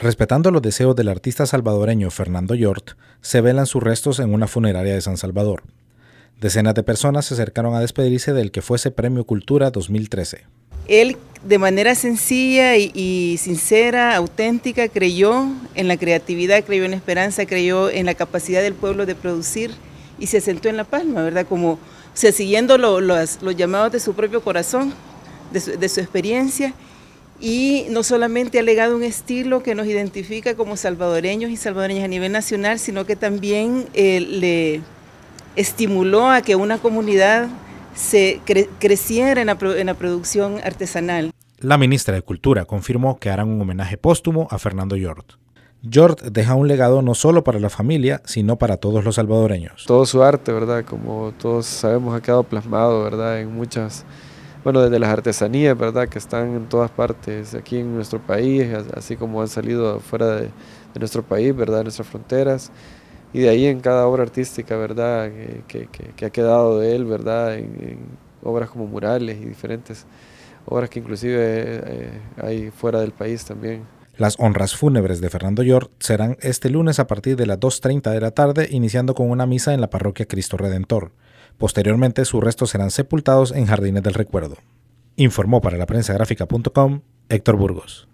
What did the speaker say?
Respetando los deseos del artista salvadoreño Fernando Yort, se velan sus restos en una funeraria de San Salvador. Decenas de personas se acercaron a despedirse del que fuese Premio Cultura 2013. Él, de manera sencilla y, sincera, auténtica, creyó en la creatividad, creyó en la esperanza, creyó en la capacidad del pueblo de producir y se sentó en La Palma, ¿verdad? Como, o sea, siguiendo los, llamados de su propio corazón, de su experiencia y no solamente ha legado un estilo que nos identifica como salvadoreños y salvadoreñas a nivel nacional, sino que también eh, le estimuló a que una comunidad se creciera en la, producción artesanal. La ministra de Cultura confirmó que harán un homenaje póstumo a Fernando Yort. Yort deja un legado no solo para la familia, sino para todos los salvadoreños. Todo su arte, ¿verdad? Como todos sabemos, ha quedado plasmado, ¿verdad? En muchas bueno, desde las artesanías, ¿verdad? Que están en todas partes, aquí en nuestro país, así como han salido fuera de, nuestro país, ¿verdad? De nuestras fronteras. Y de ahí en cada obra artística, ¿verdad? Que, ha quedado de él, ¿verdad? En, obras como murales y diferentes obras que inclusive eh, hay fuera del país también. Las honras fúnebres de Fernando York serán este lunes a partir de las 2.30 de la tarde, iniciando con una misa en la parroquia Cristo Redentor. Posteriormente sus restos serán sepultados en Jardines del Recuerdo. Informó para la prensa gráfica.com Héctor Burgos.